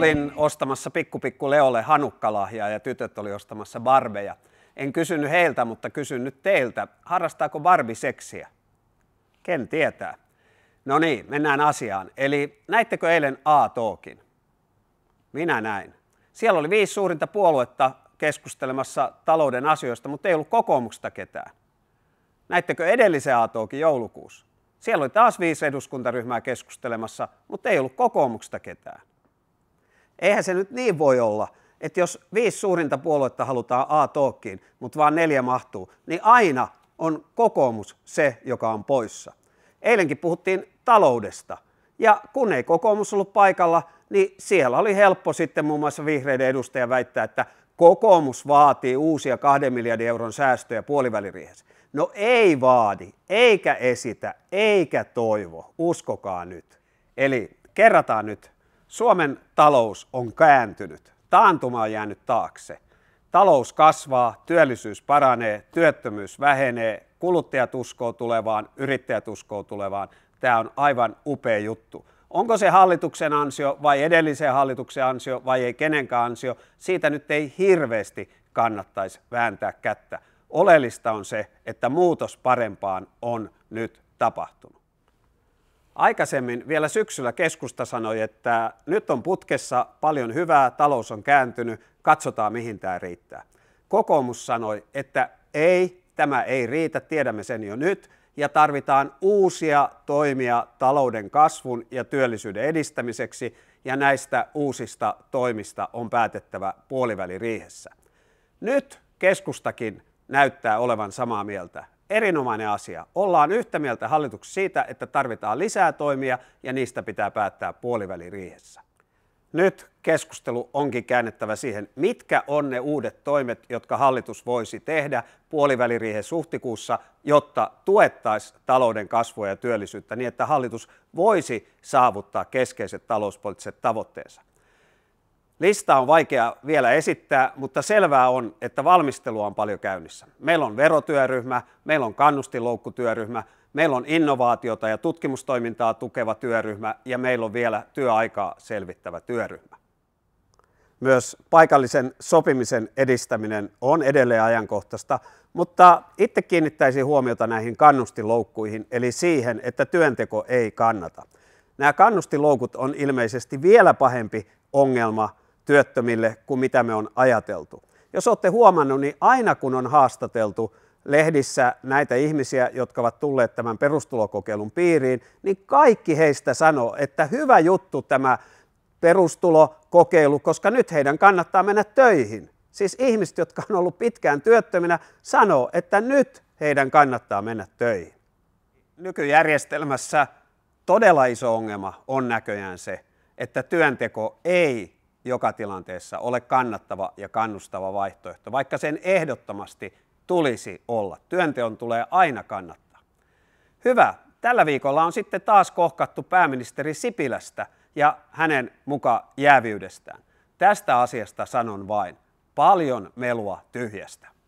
olin ostamassa pikkupikku Leolle hanukkalahjaa ja tytöt oli ostamassa barbeja. En kysynyt heiltä, mutta kysyn nyt teiltä. Harrastaako barbi seksiä? Ken tietää? No niin, mennään asiaan. Eli näittekö eilen a talkin Minä näin. Siellä oli viisi suurinta puoluetta keskustelemassa talouden asioista, mutta ei ollut kokoomuksesta ketään. Näittekö edellisen a joulukuussa? Siellä oli taas viisi eduskuntaryhmää keskustelemassa, mutta ei ollut kokoomuksesta ketään. Eihän se nyt niin voi olla, että jos viisi suurinta puoluetta halutaan A-tookkiin, mutta vaan neljä mahtuu, niin aina on kokoomus se, joka on poissa. Eilenkin puhuttiin taloudesta. Ja kun ei kokoomus ollut paikalla, niin siellä oli helppo sitten muun muassa vihreiden edustaja väittää, että kokoomus vaatii uusia kahden miljardin euron säästöjä puoliväliriihessä. No ei vaadi, eikä esitä, eikä toivo, uskokaa nyt. Eli kerrataan nyt Suomen talous on kääntynyt. Taantuma on jäänyt taakse. Talous kasvaa, työllisyys paranee, työttömyys vähenee, kuluttajat uskoo tulevaan, yrittäjät uskoo tulevaan. Tämä on aivan upea juttu. Onko se hallituksen ansio vai edellisen hallituksen ansio vai ei kenenkään ansio, siitä nyt ei hirveästi kannattaisi vääntää kättä. Oleellista on se, että muutos parempaan on nyt tapahtunut. Aikaisemmin vielä syksyllä keskusta sanoi, että nyt on putkessa paljon hyvää, talous on kääntynyt, katsotaan mihin tämä riittää. Kokoomus sanoi, että ei, tämä ei riitä, tiedämme sen jo nyt, ja tarvitaan uusia toimia talouden kasvun ja työllisyyden edistämiseksi, ja näistä uusista toimista on päätettävä puoliväliriihessä. Nyt keskustakin näyttää olevan samaa mieltä erinomainen asia. Ollaan yhtä mieltä hallituksessa siitä, että tarvitaan lisää toimia ja niistä pitää päättää puoliväliriihessä. Nyt keskustelu onkin käännettävä siihen, mitkä on ne uudet toimet, jotka hallitus voisi tehdä puoliväliriihen suhtikuussa, jotta tuettaisiin talouden kasvua ja työllisyyttä niin, että hallitus voisi saavuttaa keskeiset talouspoliittiset tavoitteensa. Lista on vaikea vielä esittää, mutta selvää on, että valmistelua on paljon käynnissä. Meillä on verotyöryhmä, meillä on kannustinloukkutyöryhmä, meillä on innovaatiota ja tutkimustoimintaa tukeva työryhmä ja meillä on vielä työaikaa selvittävä työryhmä. Myös paikallisen sopimisen edistäminen on edelleen ajankohtaista, mutta itse kiinnittäisin huomiota näihin kannustinloukkuihin, eli siihen, että työnteko ei kannata. Nämä kannustinloukut on ilmeisesti vielä pahempi ongelma työttömille kuin mitä me on ajateltu. Jos olette huomannut, niin aina kun on haastateltu lehdissä näitä ihmisiä, jotka ovat tulleet tämän perustulokokeilun piiriin, niin kaikki heistä sanoo, että hyvä juttu tämä perustulokokeilu, koska nyt heidän kannattaa mennä töihin. Siis ihmiset, jotka on ollut pitkään työttöminä, sanoo, että nyt heidän kannattaa mennä töihin. Nykyjärjestelmässä todella iso ongelma on näköjään se, että työnteko ei joka tilanteessa ole kannattava ja kannustava vaihtoehto, vaikka sen ehdottomasti tulisi olla. Työnteon tulee aina kannattaa. Hyvä. Tällä viikolla on sitten taas kohkattu pääministeri Sipilästä ja hänen muka jäävyydestään. Tästä asiasta sanon vain, paljon melua tyhjästä.